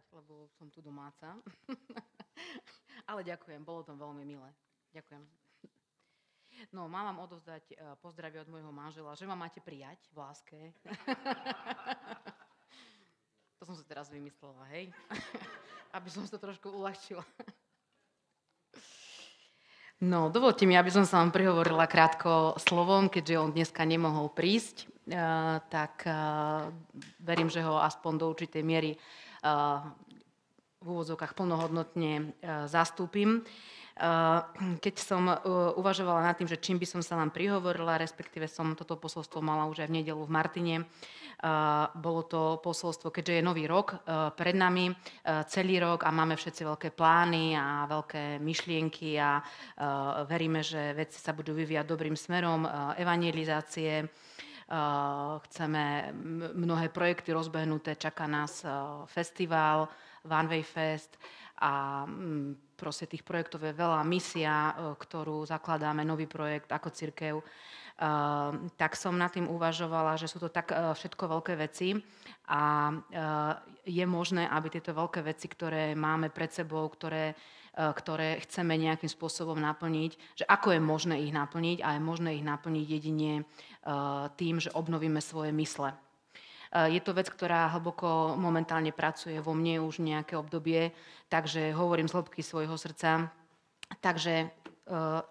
povedať, lebo som tu domáca. Ale ďakujem, bolo to veľmi milé. Ďakujem. No, mám vám odozdať e, pozdravie od môjho manžela, že ma máte prijať v láske. to som si teraz vymyslela, hej? aby som sa trošku uľahčila. no, dovolte mi, aby som sa vám prihovorila krátko slovom, keďže on dneska nemohol prísť, e, tak e, verím, že ho aspoň do určitej miery Eh, v úvodzovkách plnohodnotne eh, zastúpim. Eh, keď som uvažovala nad tým, že čím by som sa vám prihovorila, respektíve som toto posolstvo mala už aj v nedelu v Martine, bolo to posolstvo, keďže je nový rok pred nami, celý rok a máme všetci veľké plány a veľké myšlienky a veríme, že veci sa budú vyvíjať dobrým smerom, evangelizácie, Chceme mnohé projekty rozbehnuté, čaká nás festival, One Way Fest a proste tých projektov je veľa. Misia, ktorú zakladáme, nový projekt ako církev. Ehm, tak som nad tým uvažovala, že sú to tak eh, všetko veľké veci a eh, je možné, aby tieto veľké veci, ktoré máme pred sebou, ktoré, eh, ktoré chceme nejakým spôsobom naplniť, že ako je možné ich naplniť a je možné ich naplniť jedine tým, že obnovíme svoje mysle. Je to vec, ktorá hlboko momentálne pracuje vo mne už nejaké obdobie, takže hovorím z hĺbky svojho srdca. Takže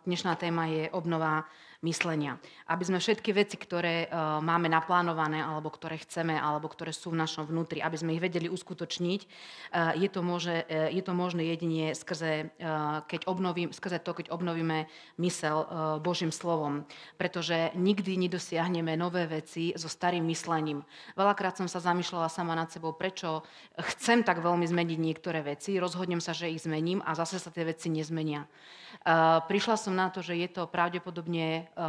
dnešná téma je obnova myslenia. Aby sme všetky veci, ktoré e, máme naplánované, alebo ktoré chceme, alebo ktoré sú v našom vnútri, aby sme ich vedeli uskutočniť, e, je to, môže, e, je to možné jedine skrze, keď obnovím, skrze to, keď obnovíme mysel Božím slovom. Pretože nikdy nedosiahneme nové veci so starým myslením. Veľakrát som sa zamýšľala sama nad sebou, prečo chcem tak veľmi zmeniť niektoré veci, rozhodnem sa, že ich zmením a zase sa tie veci nezmenia. Prišla som na to, že je to pravdepodobne Eh,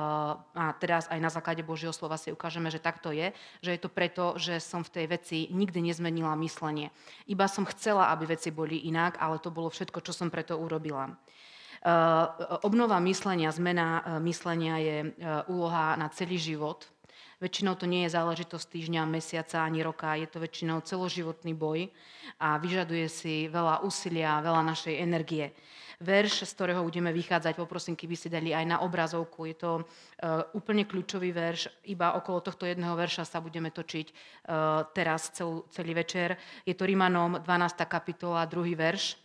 a teraz aj na základe Božieho slova si ukážeme, že takto je, že je to preto, že som v tej veci nikdy nezmenila myslenie. Iba som chcela, aby veci boli inak, ale to bolo všetko, čo som preto urobila. Eh, obnova myslenia, zmena eh, myslenia je úloha na celý život, Väčšinou to nie je záležitosť týždňa, mesiaca ani roka, je to väčšinou celoživotný boj a vyžaduje si veľa úsilia, veľa našej energie. Verš, z ktorého budeme vychádzať, poprosím, keby ste dali aj na obrazovku. Je to uh, úplne kľúčový verš, iba okolo tohto jedného verša sa budeme točiť uh, teraz celú, celý večer. Je to Rimanom 12. kapitola, druhý verš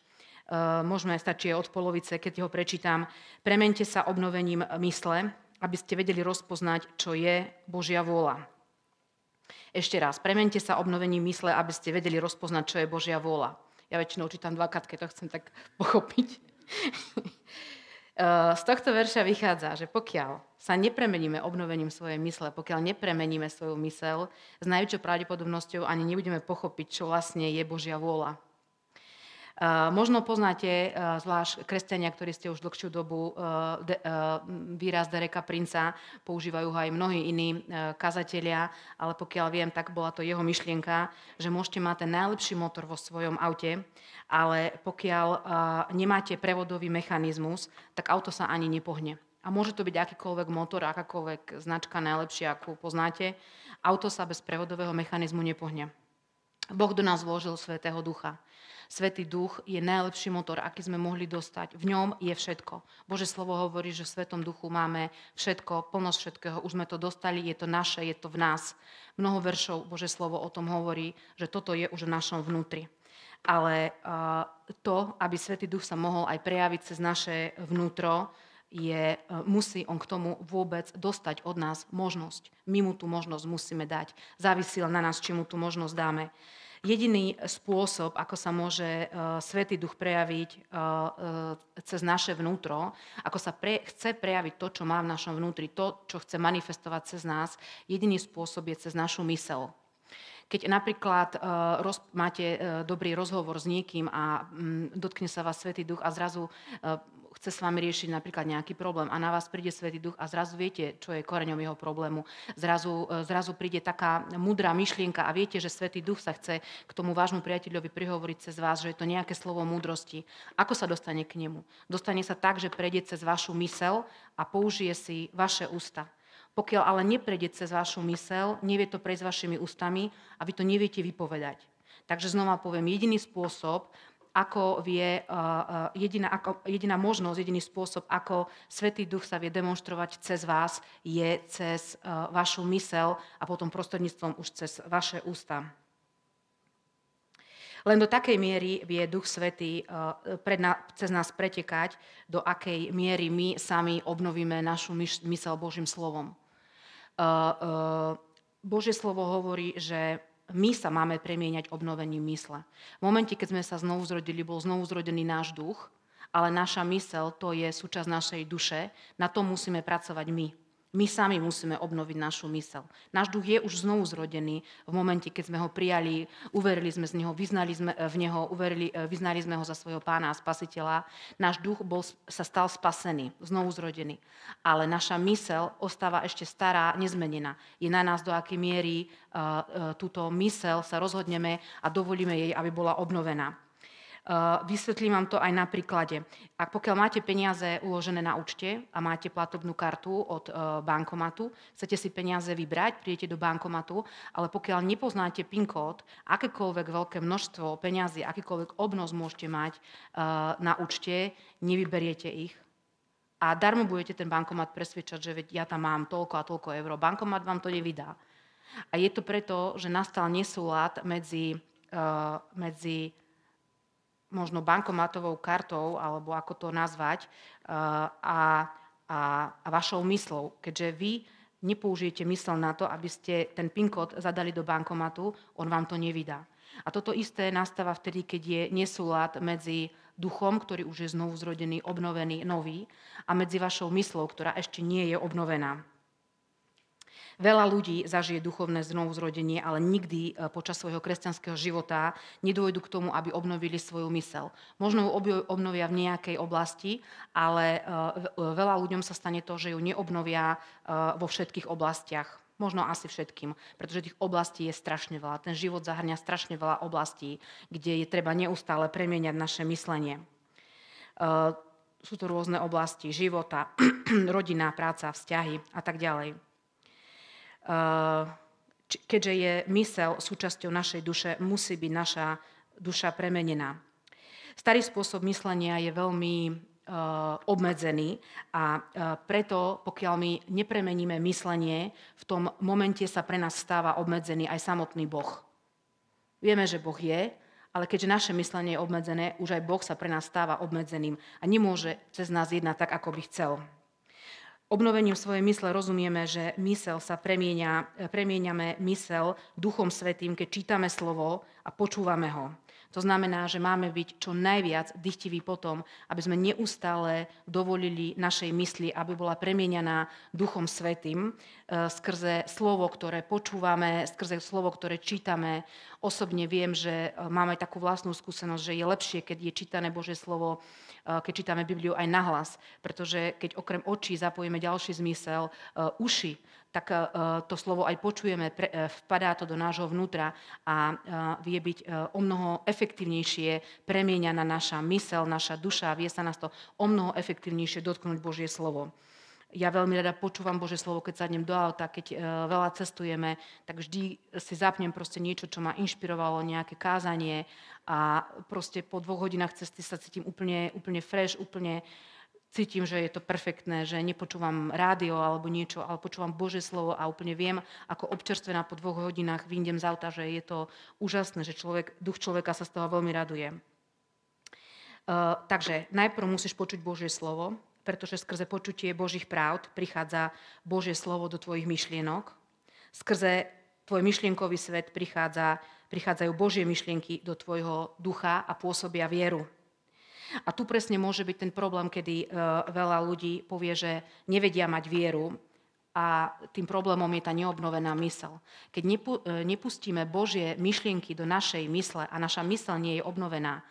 môžeme, stačí od polovice, keď ho prečítam. Premente sa obnovením mysle, aby ste vedeli rozpoznať, čo je Božia vôľa. Ešte raz, premente sa obnovením mysle, aby ste vedeli rozpoznať, čo je Božia vôľa. Ja väčšinou čítam dvakrát, keď to chcem tak pochopiť. E, z tohto verša vychádza, že pokiaľ sa nepremeníme obnovením svojej mysle, pokiaľ nepremeníme svoju mysel, s najväčšou pravdepodobnosťou ani nebudeme pochopiť, čo vlastne je Božia vôľa Eh, možno poznáte, eh, zvlášť kresťania, ktorí ste už dlhšiu dobu, eh, výraz Dereka Princa, používajú ho aj mnohí iní kazatelia, ale pokiaľ viem, tak bola to jeho myšlienka, že môžete mať ten najlepší motor vo svojom aute, ale pokiaľ nemáte prevodový mechanizmus, tak auto sa ani nepohne. A môže to byť akýkoľvek motor, akákoľvek značka najlepšia, akú poznáte. Auto sa bez prevodového mechanizmu nepohne. Boh do nás vložil Svetého Ducha. Svetý duch je najlepší motor, aký sme mohli dostať. V ňom je všetko. Bože slovo hovorí, že v Svetom duchu máme všetko, plnosť všetkého. Už sme to dostali, je to naše, je to v nás. Mnoho veršov Bože slovo o tom hovorí, že toto je už v našom vnútri ale to, aby Svetý Duch sa mohol aj prejaviť cez naše vnútro, je, musí on k tomu vôbec dostať od nás možnosť. My mu tú možnosť musíme dať. Závisí na nás, či mu tú možnosť dáme jediný spôsob, ako sa môže e, Svetý Duch prejaviť e, e, cez naše vnútro, ako sa pre, chce prejaviť to, čo má v našom vnútri, to, čo chce manifestovať cez nás, jediný spôsob je cez našu mysel. Keď napríklad uh, roz, máte uh, dobrý rozhovor s niekým a mm, dotkne sa vás Svetý Duch a zrazu uh, chce s vami riešiť napríklad nejaký problém a na vás príde Svetý Duch a zrazu viete, čo je koreňom jeho problému. Zrazu, e, zrazu príde taká mudrá myšlienka a viete, že Svetý Duch sa chce k tomu vášmu priateľovi prihovoriť cez vás, že je to nejaké slovo múdrosti. Ako sa dostane k nemu? Dostane sa tak, že prejde cez vašu mysel a použije si vaše ústa. Pokiaľ ale neprejde cez vašu mysel, nevie to prejsť vašimi ústami a vy to neviete vypovedať. Takže znova poviem, jediný spôsob, ako vie, eh, eh, jediná, ako, jediná možnosť, jediný spôsob, ako Svetý Duch sa vie demonstrovať cez vás, je cez eh, vašu mysel a potom prostredníctvom už cez vaše ústa. Len do takej miery vie Duch Svetý cez nás pretekať, do akej miery my sami obnovíme našu mysel Božím slovom. Božie slovo hovorí, že my sa máme premieňať obnovením mysle. V momente, keď sme sa znovu zrodili, bol znovu zrodený náš duch, ale naša mysel to je súčasť našej duše, na to musíme pracovať my. My sami musíme obnoviť našu mysel. Náš duch je už znovu zrodený v momente, keď sme ho prijali, uverili sme z neho, vyznali sme eh, v neho, uverili, eh, vyznali sme ho za svojho pána a spasiteľa. Náš duch bol, sa stal spasený, znovu zrodený. Ale naša mysel ostáva ešte stará, nezmenená. Je na nás, do akej miery uh, uh, túto mysel sa rozhodneme a dovolíme jej, aby bola obnovená. Eh, vysvetlím vám to aj na príklade. Ak pokiaľ máte peniaze uložené na účte a máte platobnú kartu od eh, bankomatu, chcete si peniaze vybrať, prídete do bankomatu, ale pokiaľ nepoznáte PIN kód, akékoľvek veľké množstvo peniazy, akýkoľvek obnos môžete mať eh, na účte, nevyberiete ich a darmo budete ten bankomat presvedčať, že veď ja tam mám toľko a toľko eur. Bankomat vám to nevydá. A je to preto, že nastal nesúlad medzi, medzi možno bankomatovou kartou, alebo ako to nazvať, eh, a, a, a vašou myslou. Keďže vy nepoužijete mysl na to, aby ste ten PIN kód zadali do bankomatu, on vám to nevydá. A toto isté nastáva vtedy, keď je nesúlad medzi duchom, ktorý už je znovu zrodený, obnovený, nový, a medzi vašou myslou, ktorá ešte nie je obnovená. Veľa ľudí zažije duchovné znovuzrodenie, ale nikdy e, počas svojho kresťanského života nedôjdu k tomu, aby obnovili svoju mysel. Možno ju obnovia v nejakej oblasti, ale e, e, veľa ľuďom sa stane to, že ju neobnovia vo všetkých oblastiach možno asi všetkým, pretože tých oblastí je strašne veľa. Ten život zahrňa strašne veľa oblastí, kde je treba neustále premieňať naše myslenie. Sú to rôzne oblasti života, rodina, práca, vzťahy a tak ďalej keďže je mysel súčasťou našej duše, musí byť naša duša premenená. Starý spôsob myslenia je veľmi e, obmedzený a e, preto, pokiaľ my nepremeníme myslenie, v tom momente sa pre nás stáva obmedzený aj samotný Boh. Vieme, že Boh je, ale keďže naše myslenie je obmedzené, už aj Boh sa pre nás stáva obmedzeným a nemôže cez nás jednať tak, ako by chcel obnovením svojej mysle rozumieme, že mysel sa premieňa, e, premieňame mysel Duchom Svetým, keď čítame slovo a počúvame ho. To znamená, že máme byť čo najviac dychtiví potom, aby sme neustále dovolili našej mysli, aby bola premienianá Duchom Svetým e, skrze slovo, ktoré počúvame, skrze slovo, ktoré čítame. Osobne viem, že e, máme takú vlastnú skúsenosť, že je lepšie, keď je čítané Božie slovo, e, keď čítame Bibliu aj nahlas, pretože keď okrem očí zapojíme ďalší zmysel, uši, tak e, to slovo aj počujeme, e, vpadá to do nášho vnútra a e, vie byť o mnoho efektívnejšie premieňaná naša mysel, naša duša, vie sa nás to o mnoho efektívnejšie dotknúť Božie slovo. Ja veľmi rada počúvam Bože slovo, keď sadnem do auta, keď veľa cestujeme, tak vždy si zapnem proste niečo, čo ma inšpirovalo, nejaké kázanie a proste po dvoch hodinách cesty sa cítim úplne, úplne fresh, úplne uh, cítim, že je to perfektné, že nepočúvam rádio alebo niečo, ale počúvam Božie slovo a úplne viem, ako občerstvená po dvoch hodinách vyjdem z auta, že je to úžasné, že človek, duch človeka sa z toho veľmi raduje. Uh, takže najprv musíš počuť Božie slovo, pretože skrze počutie Božích pravd prichádza Božie slovo do tvojich myšlienok. Skrze tvoj myšlienkový svet prichádza, prichádzajú Božie myšlienky do tvojho ducha a pôsobia vieru. A tu presne môže byť ten problém, kedy e, veľa ľudí povie, že nevedia mať vieru a tým problémom je tá neobnovená mysel. Keď e, nepustíme Božie myšlienky do našej mysle a naša mysel nie je obnovená,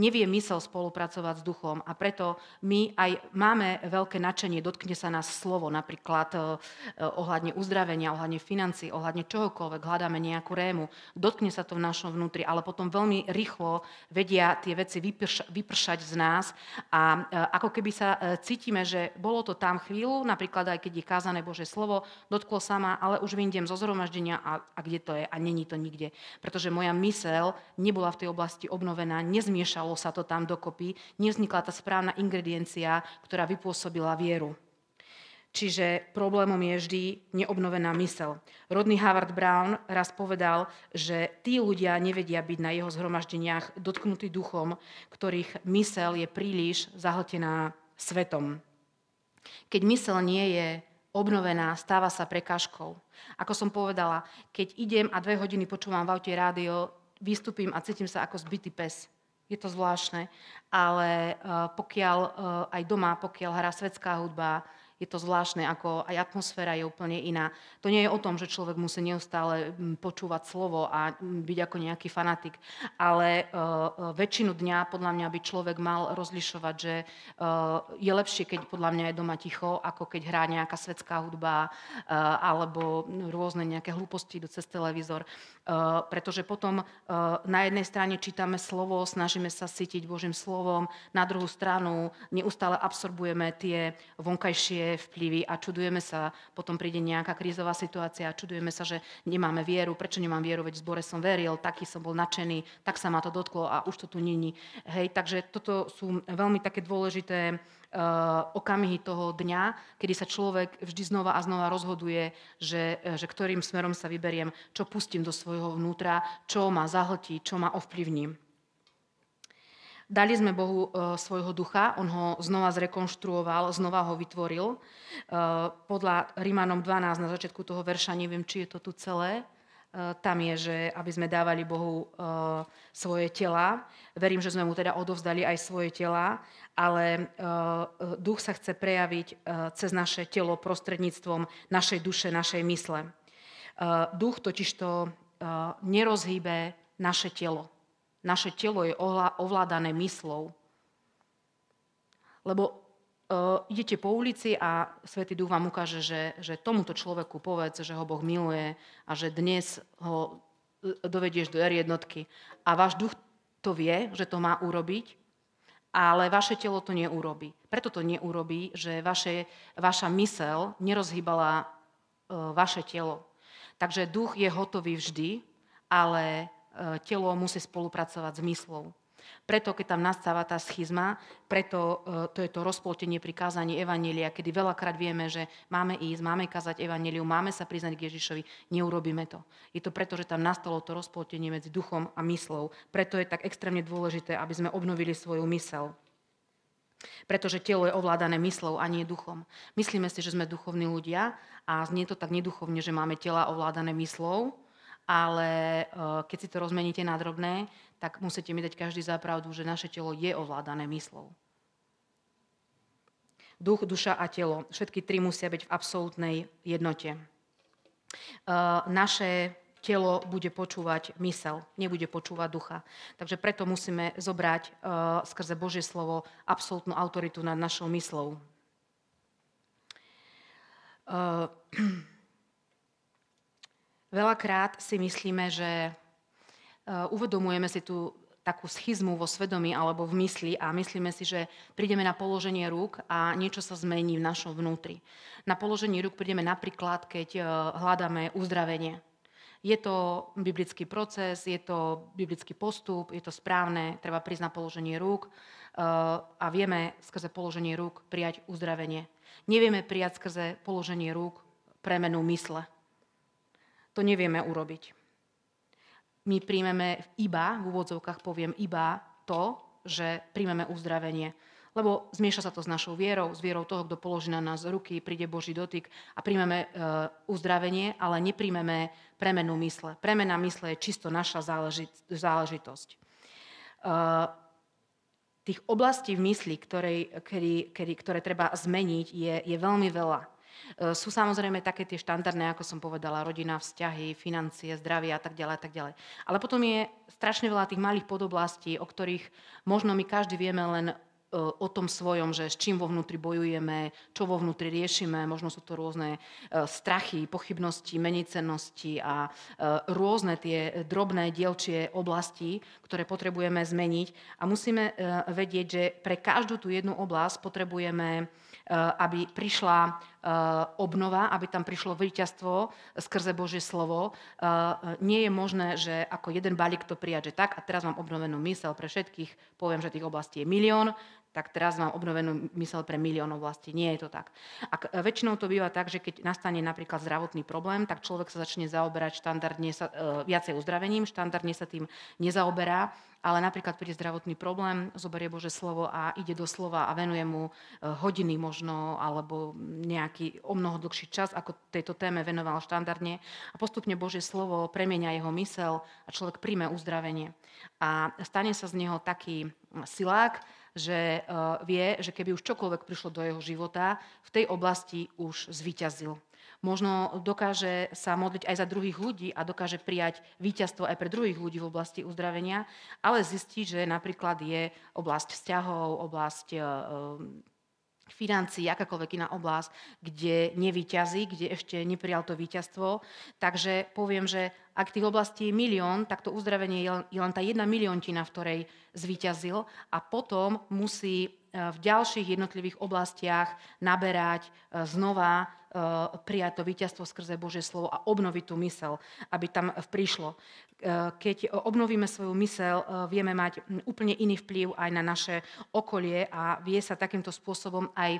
nevie mysel spolupracovať s duchom a preto my aj máme veľké nadšenie, dotkne sa nás slovo, napríklad eh, eh, ohľadne uzdravenia, ohľadne financí, ohľadne čohokoľvek, hľadáme nejakú rému, dotkne sa to v našom vnútri, ale potom veľmi rýchlo vedia tie veci vyprš- vypršať z nás a eh, ako keby sa cítime, že bolo to tam chvíľu, napríklad aj keď je kázané Bože slovo, dotklo sa ma, ale už vyjdem zo zhromaždenia a, a kde to je a není to nikde. Pretože moja mysel nebola v tej oblasti obnovená, nezmiešala nedalo sa to tam dokopy, nevznikla tá správna ingrediencia, ktorá vypôsobila vieru. Čiže problémom je vždy neobnovená mysel. Rodný Howard Brown raz povedal, že tí ľudia nevedia byť na jeho zhromaždeniach dotknutí duchom, ktorých mysel je príliš zahltená svetom. Keď mysel nie je obnovená, stáva sa prekážkou. Ako som povedala, keď idem a dve hodiny počúvam v aute rádio, vystúpim a cítim sa ako zbytý pes je to zvláštne, ale e, pokiaľ e, aj doma, pokiaľ hrá svetská hudba, je to zvláštne, ako aj atmosféra je úplne iná. To nie je o tom, že človek musí neustále počúvať slovo a byť ako nejaký fanatik, ale uh, väčšinu dňa podľa mňa by človek mal rozlišovať, že uh, je lepšie, keď podľa mňa je doma ticho, ako keď hrá nejaká svetská hudba uh, alebo rôzne nejaké hlúposti do cez televízor. Eh, pretože potom eh, na jednej strane čítame slovo, snažíme sa cítiť Božím slovom, na druhú stranu neustále absorbujeme tie vonkajšie vplyvy a čudujeme sa, potom príde nejaká krízová situácia a čudujeme sa, že nemáme vieru, prečo nemám vieru, veď v zbore som veril, taký som bol nadšený, tak sa ma to dotklo a už to tu není. Hej, takže toto sú veľmi také dôležité Eh, okamihy toho dňa, kedy sa človek vždy znova a znova rozhoduje, že, eh, že ktorým smerom sa vyberiem, čo pustím do svojho vnútra, čo ma zahltí, čo ma ovplyvní. Dali sme Bohu eh, svojho ducha, on ho znova zrekonštruoval, znova ho vytvoril. Podľa Rímanom 12 na začiatku toho verša, neviem, či je to tu celé, Eh, tam je, že aby sme dávali Bohu eh, svoje tela. Verím, že sme mu teda odovzdali aj svoje tela, ale eh, duch sa chce prejaviť cez naše telo prostredníctvom našej duše, našej mysle. Duch totižto nerozhýbe naše telo. Naše telo je ovládané myslou. Lebo Uh, idete po ulici a Svetý Duch vám ukáže, že, že tomuto človeku povedz, že ho Boh miluje a že dnes ho e, dovedieš do R jednotky. A váš duch to vie, že to má urobiť, ale vaše telo to neurobi. Preto to neurobí, že vaše, vaša mysel nerozhýbala uh, vaše telo. Takže duch je hotový vždy, ale e, telo musí spolupracovať s myslou. Preto, keď tam nastáva tá schizma, preto e, to je to rozpoltenie pri kázaní Evanielia. kedy veľakrát vieme, že máme ísť, máme kázať Evaneliu, máme sa priznať k Ježišovi, neurobíme to. Je to preto, že tam nastalo to rozpoltenie medzi duchom a myslou. Preto je tak extrémne dôležité, aby sme obnovili svoju mysel. Pretože telo je ovládané myslou a nie duchom. Myslíme si, že sme duchovní ľudia a znie to tak neduchovne, že máme tela ovládané myslou, ale e, keď si to rozmeníte na drobné, tak musíte mi dať každý zápravdu, že naše telo je ovládané myslou. Duch, duša a telo. Všetky tri musia byť v absolútnej jednote. E, naše telo bude počúvať mysel, nebude počúvať ducha. Takže preto musíme zobrať e, skrze Božie slovo absolútnu autoritu nad našou myslou. Uh, Veľakrát si myslíme, že e, uvedomujeme si tú takú schizmu vo svedomí alebo v mysli a myslíme si, že prídeme na položenie rúk a niečo sa zmení v našom vnútri. Na položenie rúk prídeme napríklad, keď e, hľadáme uzdravenie. Je to biblický proces, je to biblický postup, je to správne, treba prísť na položenie rúk e, a vieme skrze položenie rúk prijať uzdravenie. Nevieme prijať skrze položenie rúk premenu mysle to nevieme urobiť. My príjmeme iba, v úvodzovkách poviem iba to, že príjmeme uzdravenie. Lebo zmieša sa to s našou vierou, s vierou toho, kto položí na nás ruky, príde Boží dotyk a príjmeme e, uzdravenie, ale nepríjmeme premenu mysle. Premena mysle je čisto naša záležit, záležitosť. E, tých oblastí v mysli, ktorej, kedy, kedy, ktoré treba zmeniť, je, je veľmi veľa. E, sú samozrejme také tie štandardné, ako som povedala, rodina, vzťahy, financie, zdravie a tak ďalej a tak ďalej. Ale potom je strašne veľa tých malých podoblastí, o ktorých možno my každý vieme len e, o tom svojom, že s čím vo vnútri bojujeme, čo vo vnútri riešime, možno sú to rôzne e, strachy, pochybnosti, menicenosti a rôzne tie drobné dielčie oblasti, ktoré potrebujeme zmeniť. A musíme vedieť, že pre každú tú jednu oblasť potrebujeme Eh, aby prišla eh, obnova, aby tam prišlo víťazstvo skrze Božie slovo. Eh, nie je možné, že ako jeden balík to prijať, že tak a teraz mám obnovenú mysel pre všetkých, poviem, že tých oblastí je milión, tak teraz mám obnovenú mysel pre miliónov oblastí. Nie je to tak. A e, väčšinou to býva tak, že keď nastane napríklad zdravotný problém, tak človek sa začne zaoberať štandardne sa, e, viacej uzdravením, štandardne sa tým nezaoberá, ale napríklad príde zdravotný problém, zoberie Bože slovo a ide do slova a venuje mu e, hodiny možno, alebo nejaký o mnoho dlhší čas, ako tejto téme venoval štandardne. A postupne Bože slovo premenia jeho mysel a človek príjme uzdravenie. A stane sa z neho taký silák, že e, vie, že keby už čokoľvek prišlo do jeho života, v tej oblasti už zvíťazil. Možno dokáže sa modliť aj za druhých ľudí a dokáže prijať víťazstvo aj pre druhých ľudí v oblasti uzdravenia, ale zistí, že napríklad je oblasť vzťahov, oblasť e, financií, akákoľvek iná oblasť, kde nevyťazí, kde ešte neprijal to víťazstvo. Takže poviem, že ak tých oblastí je milión, tak to uzdravenie je len tá jedna miliontina, v ktorej zvíťazil a potom musí e, v ďalších jednotlivých oblastiach naberať e, znova Eh, prijať to víťazstvo skrze Božie slovo a obnoviť tú mysel, aby tam eh, prišlo. Eh, keď obnovíme svoju mysel, vieme mať úplne iný vplyv aj na naše okolie a vie sa takýmto spôsobom aj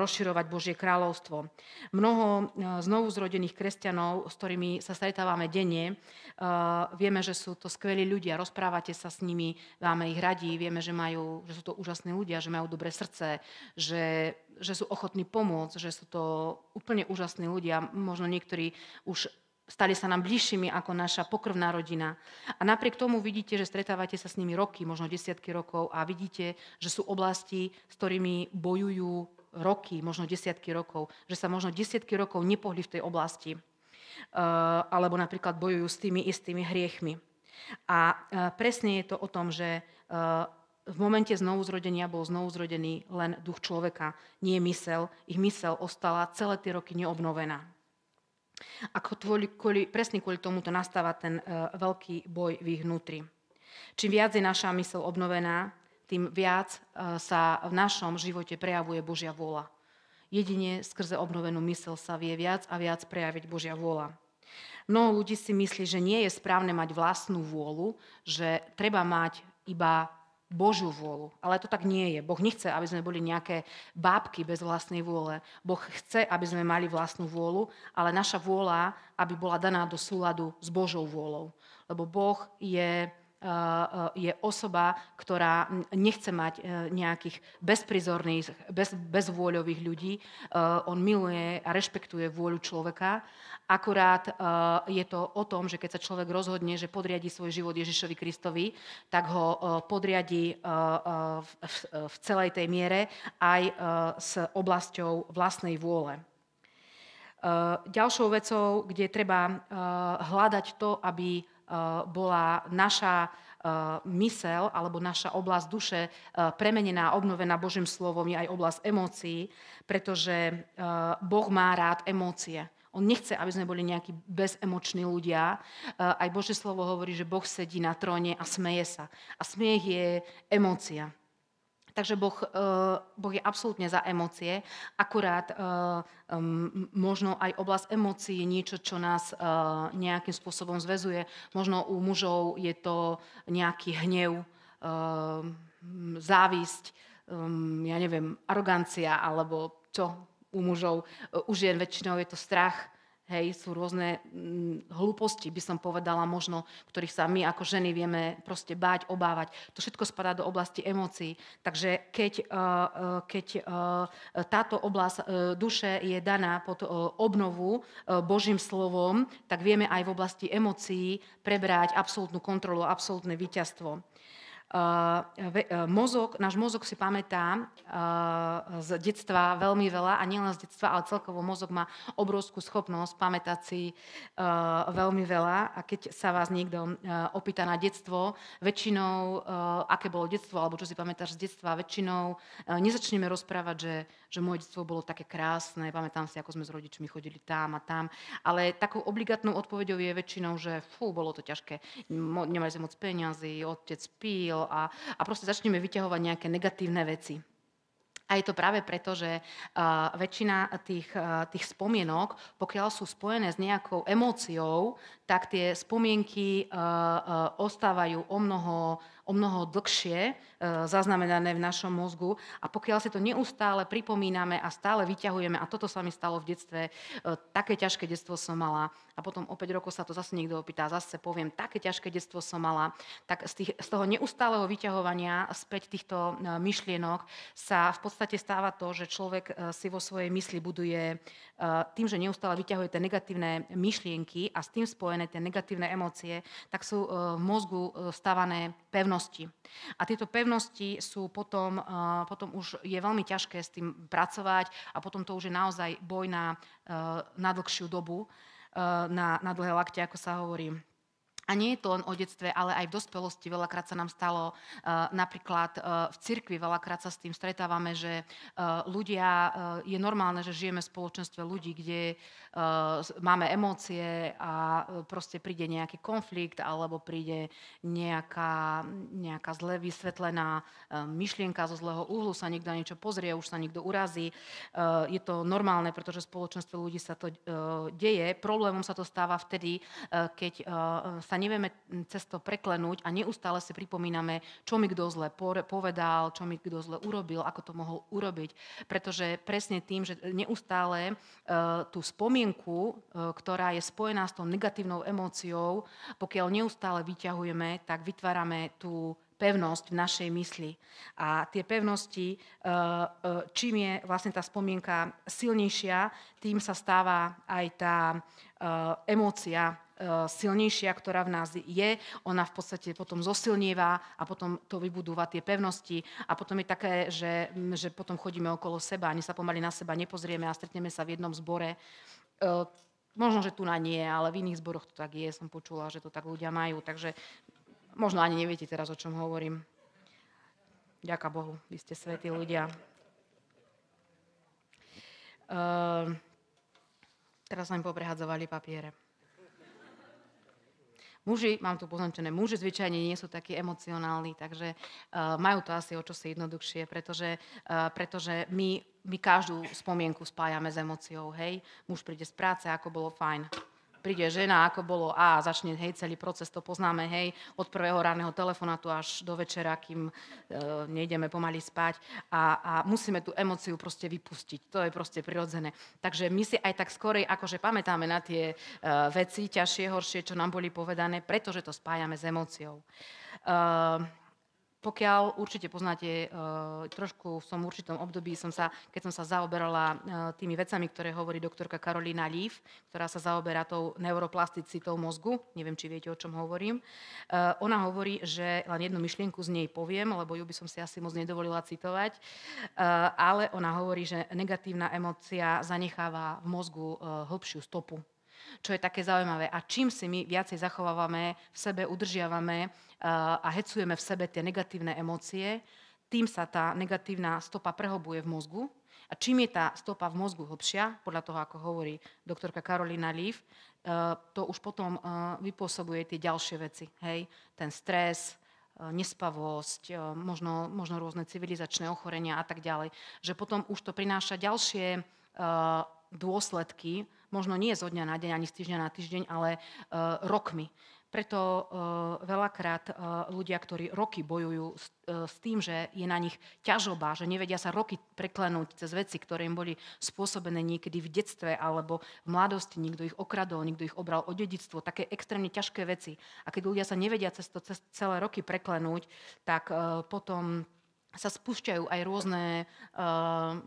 rozširovať Božie kráľovstvo. Mnoho znovu zrodených kresťanov, s ktorými sa stretávame denne, vieme, že sú to skvelí ľudia, rozprávate sa s nimi, máme ich radi, vieme, že, majú, že sú to úžasní ľudia, že majú dobré srdce, že že sú ochotní pomôcť, že sú to úplne úžasní ľudia, možno niektorí už stali sa nám bližšími ako naša pokrvná rodina. A napriek tomu vidíte, že stretávate sa s nimi roky, možno desiatky rokov a vidíte, že sú oblasti, s ktorými bojujú roky, možno desiatky rokov, že sa možno desiatky rokov nepohli v tej oblasti. Eh, alebo napríklad bojujú s tými istými hriechmi. A eh, presne je to o tom, že eh, v momente znovu zrodenia bol znovu zrodený len duch človeka, nie mysel. Ich mysel ostala celé tie roky neobnovená. A kvôli, kvôli, presne kvôli tomuto nastáva ten uh, veľký boj v ich vnútri. Čím viac je naša mysel obnovená, tým viac uh, sa v našom živote prejavuje Božia vôľa. Jedine skrze obnovenú mysel sa vie viac a viac prejaviť Božia vôľa. Mnoho ľudí si myslí, že nie je správne mať vlastnú vôľu, že treba mať iba Božiu vôľu. Ale to tak nie je. Boh nechce, aby sme boli nejaké bábky bez vlastnej vôle. Boh chce, aby sme mali vlastnú vôľu, ale naša vôľa, aby bola daná do súladu s Božou vôľou. Lebo Boh je je osoba, ktorá nechce mať e, nejakých bezprizorných, bez, bezvôľových ľudí. E, on miluje a rešpektuje vôľu človeka. Akurát e, je to o tom, že keď sa človek rozhodne, že podriadi svoj život Ježišovi Kristovi, tak ho podriadi v celej tej miere aj s oblasťou vlastnej vôle. Ďalšou vecou, kde treba hľadať to, aby Eh, bola naša eh, mysel alebo naša oblasť duše eh, premenená, obnovená Božím slovom, je aj oblasť emócií, pretože Boh má rád emócie. On nechce, aby sme boli nejakí bezemoční ľudia. Aj Božie slovo hovorí, že Boh sedí na tróne a smeje sa. A smiech je emócia. Takže Boh, eh, boh je absolútne za emócie, akurát eh, možno aj oblasť emócií je niečo, čo nás eh, nejakým spôsobom zväzuje. Možno u mužov je to nejaký hnev, závisť, mm, ja neviem, arogancia alebo čo u mužov. U žien väčšinou je to strach, Hej, sú rôzne hm, hlúposti, by som povedala možno, ktorých sa my ako ženy vieme proste báť, obávať. To všetko spadá do oblasti emócií. Takže keď, eh, eh, keď eh, táto oblasť duše je daná pod obnovu Božím slovom, tak vieme aj v oblasti emócií prebrať absolútnu kontrolu, absolútne víťazstvo. Eh, eh, mozog, náš mozog si pamätá eh, z detstva veľmi veľa a nielen z detstva, ale celkovo mozog má obrovskú schopnosť pamätať si veľmi veľa a keď sa vás niekto opýta na detstvo, väčšinou, aké bolo detstvo alebo čo si pamätáš z detstva, väčšinou nezačneme rozprávať, že, že moje detstvo bolo také krásne, pamätám si, ako sme s rodičmi chodili tam a tam, ale takou obligátnou odpoveďou je väčšinou, že fú, bolo to ťažké, nemali sme moc peňazí, otec pil, nevedel a, a proste začneme vyťahovať nejaké negatívne veci. A je to práve preto, že uh, väčšina tých, uh, tých spomienok, pokiaľ sú spojené s nejakou emóciou, tak tie spomienky uh, ostávajú o mnoho o mnoho dlhšie e, zaznamenané v našom mozgu a pokiaľ si to neustále pripomíname a stále vyťahujeme, a toto sa mi stalo v detstve, e, také ťažké detstvo som mala a potom o 5 rokov sa to zase niekto opýta, zase poviem, také ťažké detstvo som mala, tak z, tých, z toho neustáleho vyťahovania späť týchto e, myšlienok sa v podstate stáva to, že človek si vo svojej mysli buduje tým, že neustále vyťahuje tie negatívne myšlienky a s tým spojené tie negatívne emócie, tak sú v mozgu stávané pevnosti. A tieto pevnosti sú potom, eh, potom už je veľmi ťažké s tým pracovať a potom to už je naozaj boj na, eh, na dlhšiu dobu, eh, na, na dlhé lakte, ako sa hovorí. A nie je to len o detstve, ale aj v dospelosti. Veľakrát sa nám stalo, e, napríklad e, v cirkvi, veľakrát sa s tým stretávame, že e, ľudia, je normálne, že žijeme v spoločenstve ľudí, kde máme emócie a proste príde nejaký konflikt alebo príde nejaká, nejaká zle vysvetlená myšlienka zo zlého uhlu, sa niekto niečo pozrie, už sa niekto urazí. Je to normálne, pretože v spoločenstve ľudí sa to deje. Problémom sa to stáva vtedy, keď sa nevieme mm, cez to preklenúť a neustále si pripomíname, čo mi kto zle povedal, čo mi kto zle urobil, ako to mohol urobiť. Pretože presne tým, že neustále e, tú spomienku, e, ktorá je spojená s tou negatívnou emóciou, pokiaľ neustále vyťahujeme, tak vytvárame tú pevnosť v našej mysli. A tie pevnosti, e, čím je vlastne tá spomienka silnejšia, tým sa stáva aj tá emócia E, silnejšia, ktorá v nás je, ona v podstate potom zosilnieva a potom to vybudúva tie pevnosti a potom je také, že, že potom chodíme okolo seba, ani sa pomaly na seba nepozrieme a stretneme sa v jednom zbore. E, možno, že tu na nie, ale v iných zboroch to tak je, som počula, že to tak ľudia majú, takže možno ani neviete teraz, o čom hovorím. Ďaká Bohu, vy ste svetí ľudia. Uh, teraz mi poprehadzovali papiere. Muži, mám tu poznačené, muži zvyčajne nie sú takí emocionálni, takže uh, majú to asi o čo si jednoduchšie, pretože, uh, pretože my, my každú spomienku spájame s emociou. hej. Muž príde z práce, ako bolo fajn, príde žena, ako bolo a začne, hej, celý proces to poznáme, hej, od prvého ráneho telefonátu až do večera, kým e, nejdeme pomaly spať a, a musíme tú emociu proste vypustiť. To je proste prirodzené. Takže my si aj tak skorej akože pamätáme na tie e, veci ťažšie, horšie, čo nám boli povedané, pretože to spájame s emóciou. E, pokiaľ určite poznáte, eh, trošku v v určitom období, som sa, keď som sa zaoberala eh, tými vecami, ktoré hovorí doktorka Karolina Lív, ktorá sa zaoberá tou neuroplasticitou mozgu, neviem, či viete, o čom hovorím, eh, ona hovorí, že len jednu myšlienku z nej poviem, lebo ju by som si asi moc nedovolila citovať, ale ona hovorí, že negatívna emócia zanecháva v mozgu hĺbšiu stopu čo je také zaujímavé. A čím si my viacej zachovávame, v sebe udržiavame eh, a hecujeme v sebe tie negatívne emócie, tým sa tá negatívna stopa prehobuje v mozgu. A čím je tá stopa v mozgu hlbšia, podľa toho, ako hovorí doktorka Karolina Leaf, eh, to už potom eh, vypôsobuje tie ďalšie veci. Hej? Ten stres, nespavosť, možno, možno rôzne civilizačné ochorenia a tak ďalej. Že potom už to prináša ďalšie dôsledky možno nie zo dňa na deň, ani z týždňa na týždeň, ale e, rokmi. Preto e, veľakrát e, ľudia, ktorí roky bojujú s tým, že je na nich ťažoba, že nevedia sa roky preklenúť cez veci, ktoré im boli spôsobené niekedy v detstve alebo v mladosti, nikto ich okradol, nikto ich obral o dedictvo, také extrémne ťažké veci. A keď ľudia sa nevedia cez to cez celé roky preklenúť, tak potom sa spúšťajú aj rôzne, uh,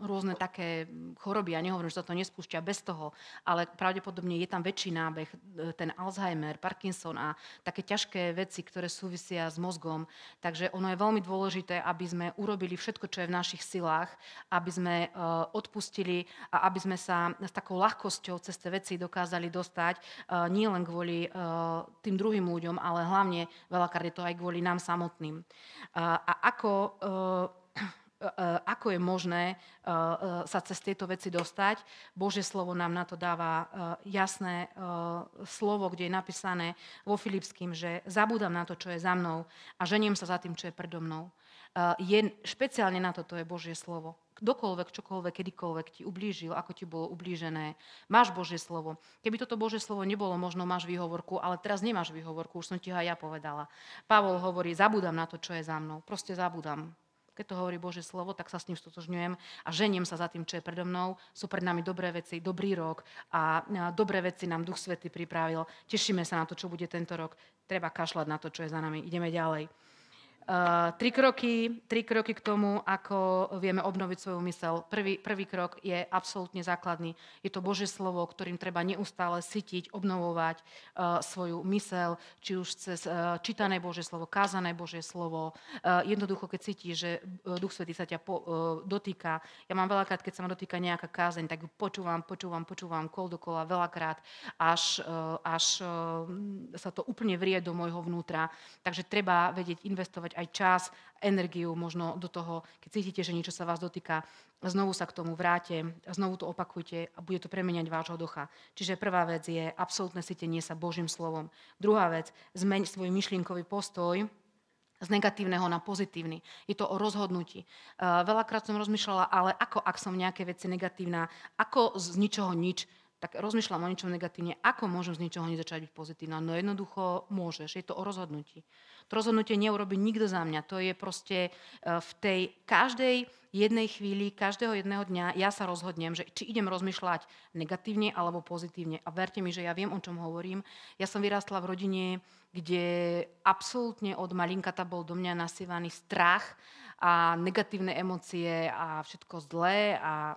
rôzne také choroby. Ja nehovorím, že sa to nespúšťa bez toho, ale pravdepodobne je tam väčší nábeh, eh, ten Alzheimer, Parkinson a také ťažké veci, ktoré súvisia s mozgom. Takže ono je veľmi dôležité, aby sme urobili všetko, čo je v našich silách, aby sme uh, odpustili a aby sme sa s takou ľahkosťou cez tie veci dokázali dostať, uh, nie len kvôli uh, tým druhým ľuďom, ale hlavne veľakrát je to aj kvôli nám samotným. Uh, a ako... Uh, ako je možné sa cez tieto veci dostať. Božie slovo nám na to dáva jasné slovo, kde je napísané vo Filipským, že zabúdam na to, čo je za mnou a ženiem sa za tým, čo je predo mnou. Je, špeciálne na toto je Božie slovo. Kdokoľvek, čokoľvek, kedykoľvek ti ublížil, ako ti bolo ublížené, máš Božie slovo. Keby toto Božie slovo nebolo, možno máš výhovorku, ale teraz nemáš výhovorku, už som ti ho aj ja povedala. Pavol hovorí, zabúdam na to, čo je za mnou. Proste zabúdam keď to hovorí Bože slovo, tak sa s ním stotožňujem a ženiem sa za tým, čo je predo mnou. Sú pred nami dobré veci, dobrý rok a dobré veci nám Duch Svety pripravil. Tešíme sa na to, čo bude tento rok. Treba kašľať na to, čo je za nami. Ideme ďalej tri, kroky, tri kroky k tomu, ako vieme obnoviť svoju mysel. Prvý, prvý krok je absolútne základný. Je to Božie slovo, ktorým treba neustále sytiť, obnovovať uh, svoju mysel, či už cez uh, čítané Božie slovo, kázané Božie slovo. Uh, jednoducho, keď cítiš, že Duch Svetý sa ťa po, dotýka. Ja mám veľakrát, keď sa ma dotýka nejaká kázeň, tak ju počúvam, počúvam, počúvam kol dokola veľakrát, až, až sa to úplne vrie do môjho vnútra. Takže treba vedieť investovať venovať aj čas, energiu možno do toho, keď cítite, že niečo sa vás dotýka, znovu sa k tomu vráte, znovu to opakujte a bude to premeniať vášho ducha. Čiže prvá vec je absolútne sitenie sa Božím slovom. Druhá vec, zmeň svoj myšlienkový postoj, z negatívneho na pozitívny. Je to o rozhodnutí. E, veľakrát som rozmýšľala, ale ako, ak som nejaké veci negatívna, ako z ničoho nič tak rozmýšľam o niečom negatívne, ako môžem z ničoho nezačať byť pozitívna. No jednoducho môžeš, je to o rozhodnutí. To rozhodnutie neurobi nikto za mňa. To je proste e, v tej každej jednej chvíli, každého jedného dňa ja sa rozhodnem, že či idem rozmýšľať negatívne alebo pozitívne. A verte mi, že ja viem, o čom hovorím. Ja som vyrástla v rodine, kde absolútne od malinka tá bol do mňa nasývaný strach a negatívne emócie a všetko zlé a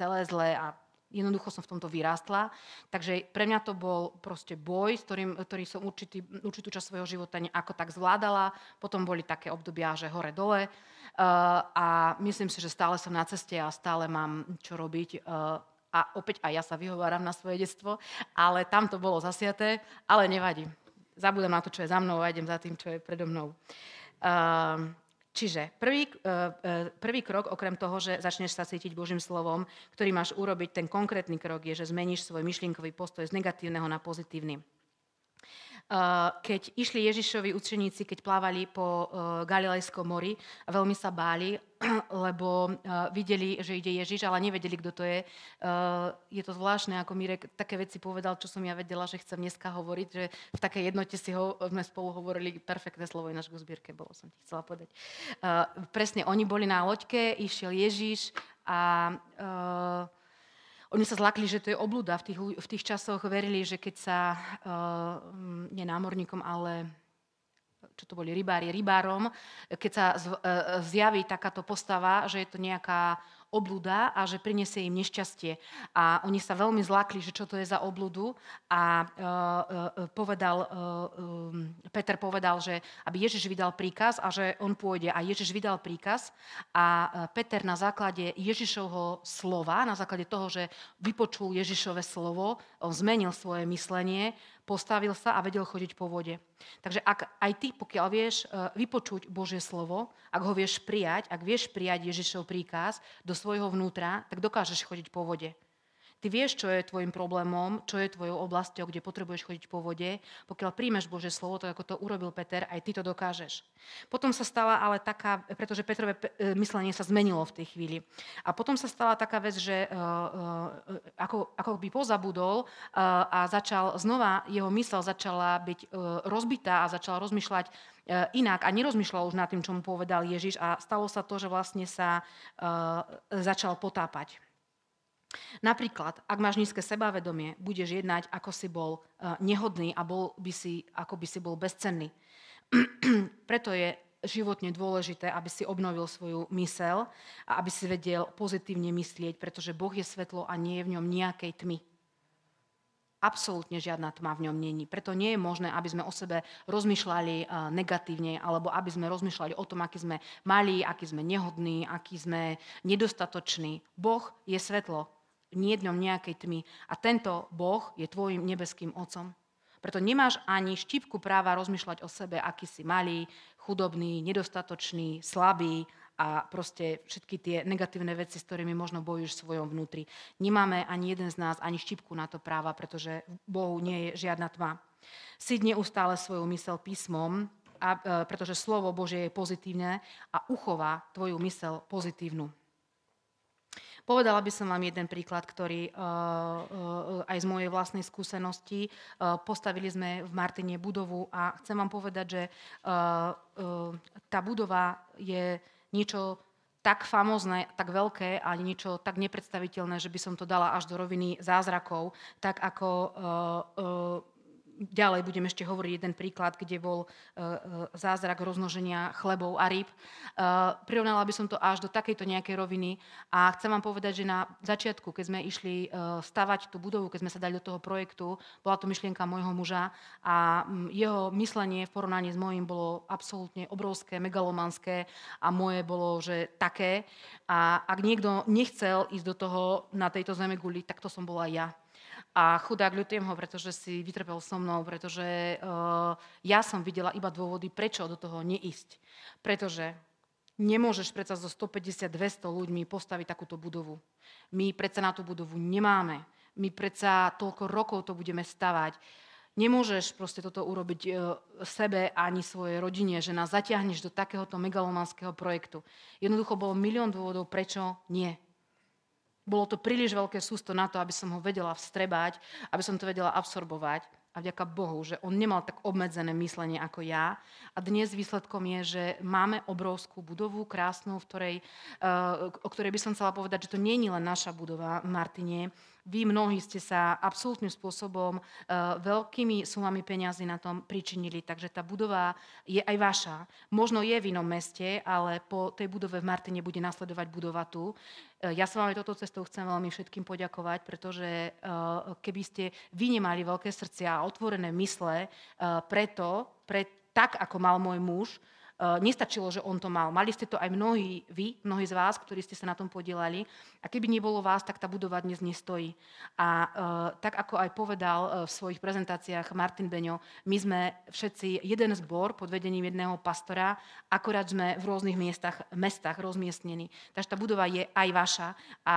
celé zlé a jednoducho som v tomto vyrástla. Takže pre mňa to bol proste boj, s ktorým, ktorý som určitý, určitú časť svojho života ako tak zvládala. Potom boli také obdobia, že hore-dole. Uh, a myslím si, že stále som na ceste a stále mám čo robiť. Uh, a opäť aj ja sa vyhováram na svoje detstvo, ale tam to bolo zasiaté, ale nevadí. Zabudem na to, čo je za mnou a idem za tým, čo je predo mnou. Uh, Čiže prvý, eh, eh, prvý krok, okrem toho, že začneš sa cítiť Božím slovom, ktorý máš urobiť, ten konkrétny krok je, že zmeníš svoj myšlienkový postoj z negatívneho na pozitívny. Eh, keď išli Ježišovi učeníci, keď plávali po Galilejskom mori a veľmi sa báli, lebo eh, videli, že ide Ježiš, ale nevedeli, kto to je. Eh, je to zvláštne, ako Mirek také veci povedal, čo som ja vedela, že chcem dneska hovoriť, že v takej jednote si ho, eh, sme spolu hovorili, perfektné slovo ináš k zbierke bolo, som ti chcela povedať. Presne, oni boli na loďke, išiel Ježiš a oni sa zlakli, že to je oblúda. V tých, v tých časoch verili, že keď sa, uh, nie námorníkom, ale čo to boli rybári, rybárom, keď sa e, zjaví takáto postava, že je to nejaká oblúda a že prinesie im nešťastie. A oni sa veľmi zlákli, že čo to je za oblúdu a e, e, e, povedal, e, e, Peter povedal, že aby Ježiš vydal príkaz a že on pôjde. A Ježiš vydal príkaz a e, Peter na základe Ježišovho slova, na základe toho, že vypočul Ježišove slovo, on zmenil svoje myslenie, postavil sa a vedel chodiť po vode. Takže ak aj ty, pokiaľ vieš e, vypočuť Božie slovo, ak ho vieš prijať, ak vieš prijať Ježišov príkaz do svojho vnútra, tak dokážeš chodiť po vode. Ty vieš, čo je tvojim problémom, čo je tvojou oblasťou, kde potrebuješ chodiť po vode. Pokiaľ príjmeš Bože slovo, tak ako to urobil Peter, aj ty to dokážeš. Potom sa stala ale taká, pretože Petrové eh, myslenie sa zmenilo v tej chvíli. A potom sa stala taká vec, že eh, eh, ako, ako by pozabudol a začal znova, jeho mysel začala byť rozbitá a začal rozmýšľať inak a nerozmýšľal už nad tým, čo mu povedal Ježiš a stalo sa to, že vlastne sa začal potápať. Napríklad, ak máš nízke sebavedomie, budeš jednať, ako si bol e, nehodný a bol by si, ako by si bol bezcenný. Preto je životne dôležité, aby si obnovil svoju mysel a aby si vedel pozitívne myslieť, pretože Boh je svetlo a nie je v ňom nejakej tmy. Absolútne žiadna tma v ňom není. Preto nie je možné, aby sme o sebe rozmýšľali e, negatívne, alebo aby sme rozmýšľali o tom, aký sme malí, aký sme nehodní, aký sme nedostatoční. Boh je svetlo nie dňom nejakej tmy. A tento Boh je tvojim nebeským otcom. Preto nemáš ani štipku práva rozmýšľať o sebe, aký si malý, chudobný, nedostatočný, slabý a proste všetky tie negatívne veci, s ktorými možno bojuješ v svojom vnútri. Nemáme ani jeden z nás ani štipku na to práva, pretože Bohu nie je žiadna tma. Si neustále svoju mysel písmom, a, e, pretože slovo Bože je pozitívne a uchová tvoju mysel pozitívnu. Povedala by som vám jeden príklad, ktorý eh, eh, aj z mojej vlastnej skúsenosti. Eh, postavili sme v Martine budovu a chcem vám povedať, že tá budova je niečo tak famozné, tak veľké a niečo tak nepredstaviteľné, že by som to dala až do roviny zázrakov, tak ako ďalej budem ešte hovoriť jeden príklad, kde bol e, e, zázrak roznoženia chlebov a rýb. E, prirovnala by som to až do takejto nejakej roviny a chcem vám povedať, že na začiatku, keď sme išli stavať tú budovu, keď sme sa dali do toho projektu, bola to myšlienka môjho muža a mm, jeho myslenie v porovnaní s môjim bolo absolútne obrovské, megalomanské a moje bolo, že také. A ak niekto nechcel ísť do toho na tejto zeme guli, tak to som bola ja a chudák ľutujem ho, pretože si vytrpel so mnou, pretože uh, ja som videla iba dôvody, prečo do toho neísť. Pretože nemôžeš predsa so 150-200 ľuďmi postaviť takúto budovu. My predsa na tú budovu nemáme. My predsa toľko rokov to budeme stavať. Nemôžeš proste toto urobiť uh, sebe ani svojej rodine, že nás zatiahneš do takéhoto megalomanského projektu. Jednoducho bolo milión dôvodov, prečo nie. Bolo to príliš veľké sústo na to, aby som ho vedela vstrebať, aby som to vedela absorbovať. A vďaka Bohu, že on nemal tak obmedzené myslenie ako ja. A dnes výsledkom je, že máme obrovskú budovu, krásnu, v ktorej, eh, o ktorej by som chcela povedať, že to nie je len naša budova, Martine, vy mnohí ste sa absolútnym spôsobom eh, veľkými sumami peňazí na tom pričinili, takže tá budova je aj vaša. Možno je v inom meste, ale po tej budove v Martine bude nasledovať budova tu. Eh, ja sa vám aj toto cestou chcem veľmi všetkým poďakovať, pretože eh, keby ste vy nemali veľké srdcia a otvorené mysle preto, pre, tak ako mal môj muž, E, nestačilo, že on to mal. Mali ste to aj mnohí vy, mnohí z vás, ktorí ste sa na tom podielali. A keby nebolo vás, tak tá budova dnes nestojí. A e, tak, ako aj povedal e, v svojich prezentáciách Martin Beňo, my sme všetci jeden zbor pod vedením jedného pastora, akorát sme v rôznych miestach, mestách rozmiestnení. Takže tá budova je aj vaša. A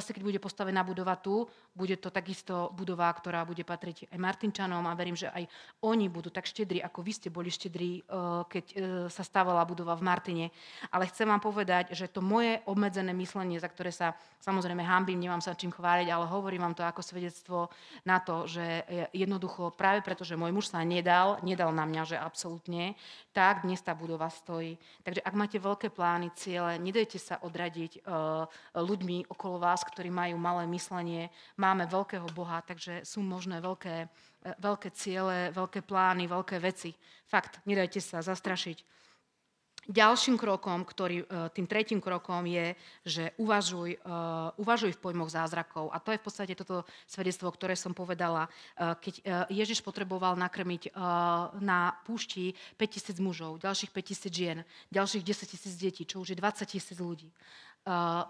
zase, keď bude postavená budova tu, bude to takisto budova, ktorá bude patriť aj Martinčanom a verím, že aj oni budú tak štedri, ako vy ste boli štedri, eh, keď eh, sa stávala budova v Martine. Ale chcem vám povedať, že to moje obmedzené myslenie, za ktoré sa samozrejme hambím, nemám sa čím chváliť, ale hovorím vám to ako svedectvo na to, že eh, jednoducho práve preto, že môj muž sa nedal, nedal na mňa, že absolútne, tak dnes tá budova stojí. Takže ak máte veľké plány, ciele, nedajte sa odradiť ľuďmi okolo vás, ktorí majú malé myslenie, máme veľkého Boha, takže sú možné veľké, e, veľké ciele, veľké plány, veľké veci. Fakt, nedajte sa zastrašiť. Ďalším krokom, ktorý, e, tým tretím krokom je, že uvažuj, e, uvažuj v pojmoch zázrakov. A to je v podstate toto svedectvo, ktoré som povedala. Keď Ježiš potreboval nakrmiť na púšti 5000 mužov, ďalších 5000 žien, ďalších 10 tisíc detí, čo už je 20 tisíc ľudí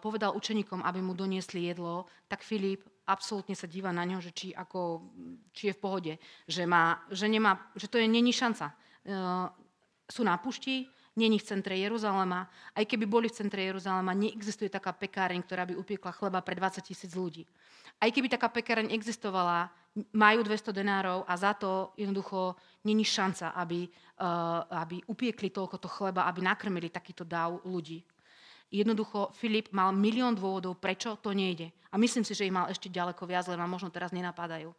povedal učeníkom, aby mu doniesli jedlo, tak Filip absolútne sa díva na neho, že či, ako, či je v pohode, že, má, že, nemá, že to je není šanca. E, sú na pušti, není v centre Jeruzalema. Aj keby boli v centre Jeruzalema, neexistuje taká pekáreň, ktorá by upiekla chleba pre 20 tisíc ľudí. Aj keby taká pekáreň existovala, majú 200 denárov a za to jednoducho není šanca, aby, e, aby upiekli toľkoto chleba, aby nakrmili takýto dáv ľudí. Jednoducho Filip mal milión dôvodov, prečo to nejde. A myslím si, že ich mal ešte ďaleko viac, len vám možno teraz nenapadajú.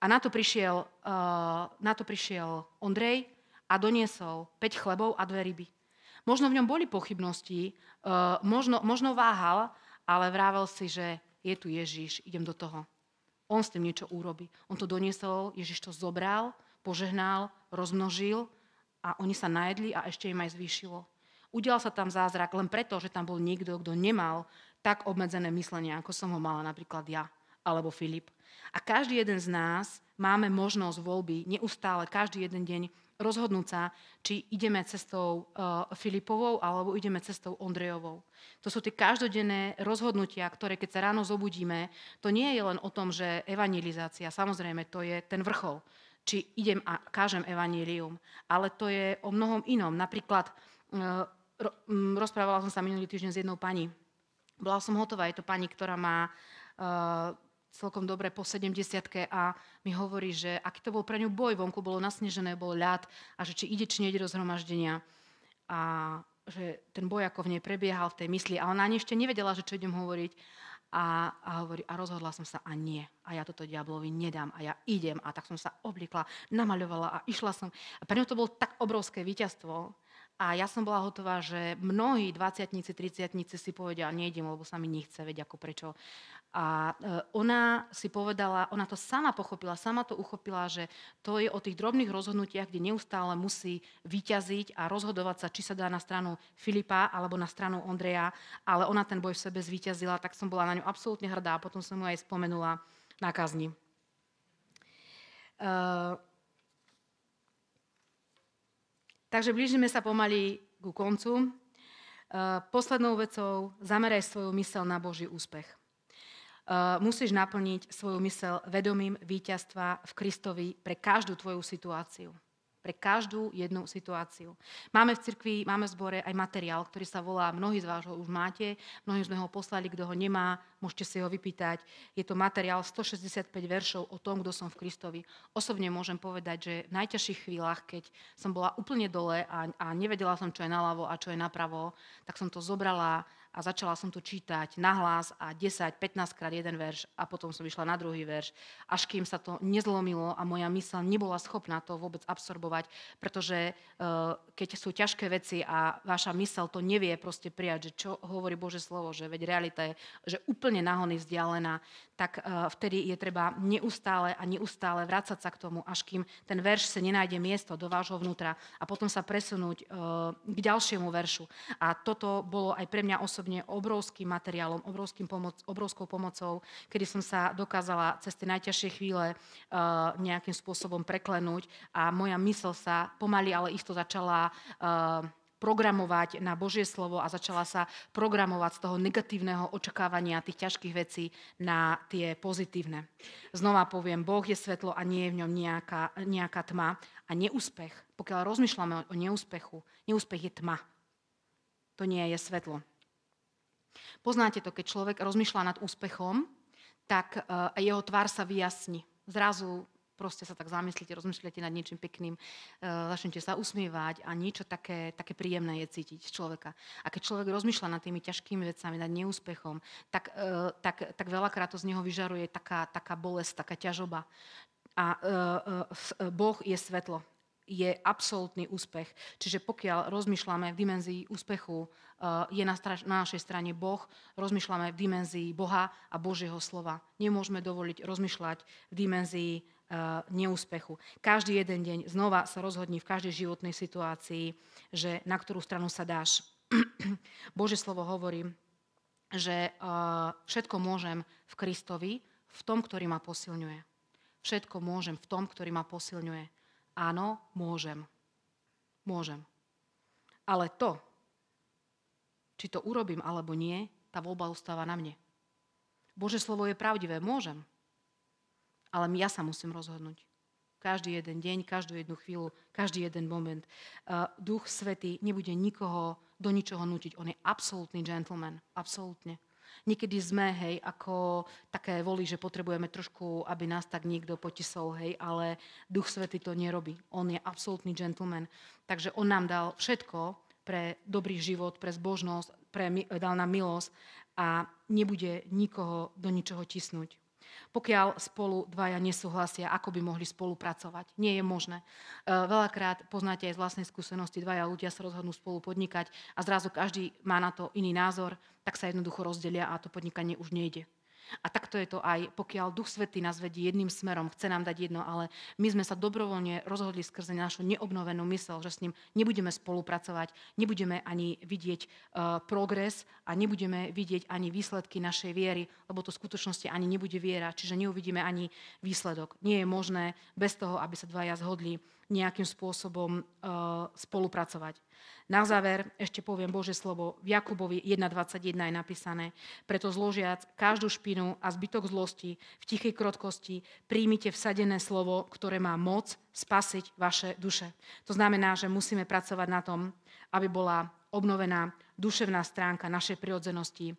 A na to prišiel, uh, na to prišiel Ondrej a doniesol 5 chlebov a dve ryby. Možno v ňom boli pochybnosti, uh, možno, možno váhal, ale vrával si, že je tu Ježiš, idem do toho. On s tým niečo urobí. On to doniesol, Ježiš to zobral, požehnal, rozmnožil a oni sa najedli a ešte im aj zvýšilo. Udial sa tam zázrak len preto, že tam bol niekto, kto nemal tak obmedzené myslenie, ako som ho mala napríklad ja alebo Filip. A každý jeden z nás máme možnosť voľby neustále, každý jeden deň rozhodnúť sa, či ideme cestou uh, Filipovou alebo ideme cestou Ondrejovou. To sú tie každodenné rozhodnutia, ktoré keď sa ráno zobudíme, to nie je len o tom, že evangelizácia, samozrejme, to je ten vrchol, či idem a kážem evangelium, ale to je o mnohom inom. Napríklad uh, Mm, rozprávala som sa minulý týždeň s jednou pani. Bola som hotová, je to pani, ktorá má uh, celkom dobre po 70 a mi hovorí, že aký to bol pre ňu boj, vonku bolo nasnežené, bol ľad a že či ide, či nejde do zhromaždenia. A že ten boj ako v nej prebiehal v tej mysli a ona ani ešte nevedela, že čo idem hovoriť. A, a hovorí, a rozhodla som sa, a nie, a ja toto diablovi nedám, a ja idem. A tak som sa oblikla, namaľovala a išla som. A pre ňu to bolo tak obrovské víťazstvo, a ja som bola hotová, že mnohí 20 30 si povedia, nejdem, lebo sa mi nechce, veď ako prečo. A e, ona si povedala, ona to sama pochopila, sama to uchopila, že to je o tých drobných rozhodnutiach, kde neustále musí vyťaziť a rozhodovať sa, či sa dá na stranu Filipa alebo na stranu Ondreja, ale ona ten boj v sebe zvíťazila, tak som bola na ňu absolútne hrdá a potom som ju aj spomenula na kazni. Uh, e, Takže blížime sa pomaly ku koncu. E, poslednou vecou zameraj svoju mysel na Boží úspech. E, musíš naplniť svoju mysel vedomím víťazstva v Kristovi pre každú tvoju situáciu pre každú jednu situáciu. Máme v cirkvi, máme v zbore aj materiál, ktorý sa volá, mnohí z vás ho už máte, mnohí sme ho poslali, kto ho nemá, môžete si ho vypýtať. Je to materiál 165 veršov o tom, kto som v Kristovi. Osobne môžem povedať, že v najťažších chvíľach, keď som bola úplne dole a, a nevedela som, čo je naľavo a čo je napravo, tak som to zobrala a začala som to čítať nahlas a 10, 15 krát jeden verš a potom som išla na druhý verš, až kým sa to nezlomilo a moja mysl nebola schopná to vôbec absorbovať, pretože e, keď sú ťažké veci a vaša mysl to nevie proste prijať, že čo hovorí Bože slovo, že veď realita je, že úplne nahony vzdialená, tak e, vtedy je treba neustále a neustále vrácať sa k tomu, až kým ten verš sa nenájde miesto do vášho vnútra a potom sa presunúť e, k ďalšiemu veršu. A toto bolo aj pre mňa osobne obrovským materiálom, obrovským pomoc, obrovskou pomocou, kedy som sa dokázala cez tie najťažšie chvíle e, nejakým spôsobom preklenúť a moja mysl sa pomaly, ale isto začala programovať na Božie slovo a začala sa programovať z toho negatívneho očakávania tých ťažkých vecí na tie pozitívne. Znova poviem, Boh je svetlo a nie je v ňom nejaká, nejaká tma a neúspech. Pokiaľ rozmýšľame o neúspechu, neúspech je tma. To nie je svetlo. Poznáte to, keď človek rozmýšľa nad úspechom, tak e, jeho tvár sa vyjasní. Zrazu proste sa tak zamyslíte, rozmýšľate nad niečím pekným, e, začnete sa usmievať a niečo také, také príjemné je cítiť z človeka. A keď človek rozmýšľa nad tými ťažkými vecami, nad neúspechom, tak, e, tak, tak veľakrát to z neho vyžaruje taká, taká bolesť, taká ťažoba. A e, Boh je svetlo je absolútny úspech. Čiže pokiaľ rozmýšľame v dimenzii úspechu, je na, straš- na našej strane Boh, rozmýšľame v dimenzii Boha a Božieho slova. Nemôžeme dovoliť rozmýšľať v dimenzii E, neúspechu. Každý jeden deň znova sa rozhodni v každej životnej situácii, že na ktorú stranu sa dáš. Bože slovo hovorí, že e, všetko môžem v Kristovi, v tom, ktorý ma posilňuje. Všetko môžem v tom, ktorý ma posilňuje. Áno, môžem. Môžem. Ale to, či to urobím alebo nie, tá voľba ostáva na mne. Bože slovo je pravdivé, môžem ale ja sa musím rozhodnúť. Každý jeden deň, každú jednu chvíľu, každý jeden moment. Uh, Duch svety nebude nikoho do ničoho nutiť. On je absolútny gentleman. Absolútne. Niekedy sme, hej, ako také voli, že potrebujeme trošku, aby nás tak niekto potisol, hej, ale Duch Svety to nerobí. On je absolútny gentleman. Takže on nám dal všetko pre dobrý život, pre zbožnosť, pre, dal nám milosť a nebude nikoho do ničoho tisnúť pokiaľ spolu dvaja nesúhlasia, ako by mohli spolupracovať. Nie je možné. E, veľakrát poznáte aj z vlastnej skúsenosti, dvaja ľudia sa rozhodnú spolu podnikať a zrazu každý má na to iný názor, tak sa jednoducho rozdelia a to podnikanie už nejde. A takto je to aj, pokiaľ Duch Svetý nás vedie jedným smerom, chce nám dať jedno, ale my sme sa dobrovoľne rozhodli skrze našu neobnovenú mysel, že s ním nebudeme spolupracovať, nebudeme ani vidieť uh, progres a nebudeme vidieť ani výsledky našej viery, lebo to v skutočnosti ani nebude viera, čiže neuvidíme ani výsledok. Nie je možné bez toho, aby sa dvaja zhodli nejakým spôsobom e, spolupracovať. Na záver ešte poviem Bože slovo. V Jakubovi 1.21 je napísané, preto zložiac každú špinu a zbytok zlosti v tichej krotkosti príjmite vsadené slovo, ktoré má moc spasiť vaše duše. To znamená, že musíme pracovať na tom, aby bola obnovená duševná stránka našej prirodzenosti,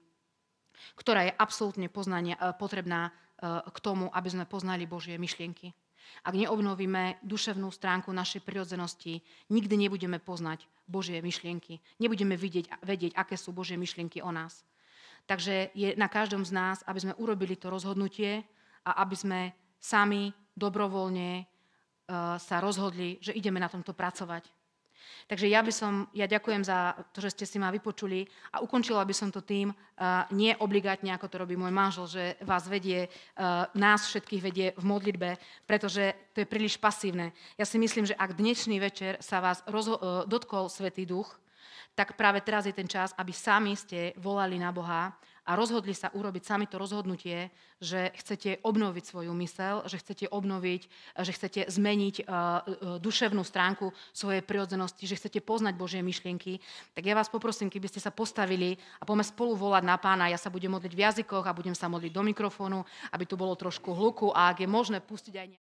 ktorá je absolútne poznanie, potrebná e, k tomu, aby sme poznali Božie myšlienky. Ak neobnovíme duševnú stránku našej prirodzenosti, nikdy nebudeme poznať Božie myšlienky. Nebudeme vidieť, vedieť, aké sú Božie myšlienky o nás. Takže je na každom z nás, aby sme urobili to rozhodnutie a aby sme sami dobrovoľne eh, sa rozhodli, že ideme na tomto pracovať Takže ja by som, ja ďakujem za to, že ste si ma vypočuli a ukončila by som to tým, eh, nie obligátne, ako to robí môj manžel, že vás vedie, eh, nás všetkých vedie v modlitbe, pretože to je príliš pasívne. Ja si myslím, že ak dnešný večer sa vás rozho- eh, dotkol Svetý Duch, tak práve teraz je ten čas, aby sami ste volali na Boha a rozhodli sa urobiť sami to rozhodnutie, že chcete obnoviť svoju mysel, že chcete obnoviť, že chcete zmeniť e, e, duševnú stránku svojej prirodzenosti, že chcete poznať Božie myšlienky, tak ja vás poprosím, keby ste sa postavili a poďme spolu volať na pána. Ja sa budem modliť v jazykoch a budem sa modliť do mikrofónu, aby tu bolo trošku hluku a ak je možné pustiť aj...